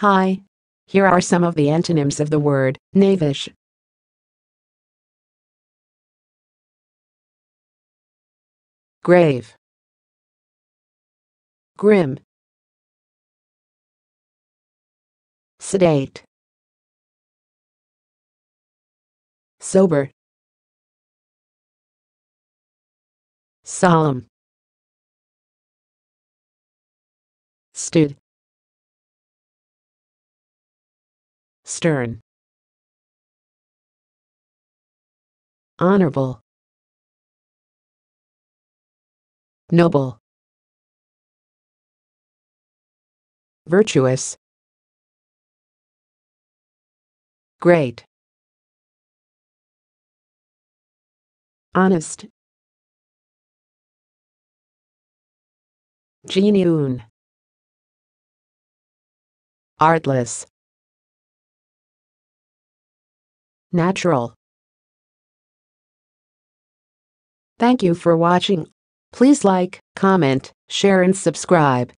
Hi. Here are some of the antonyms of the word knavish. Grave. Grim. Sedate. Sober. Solemn. Stood. stern, honorable, noble, virtuous, great, honest, genuine, artless. natural. Thank you for watching. Please like, comment, share and subscribe.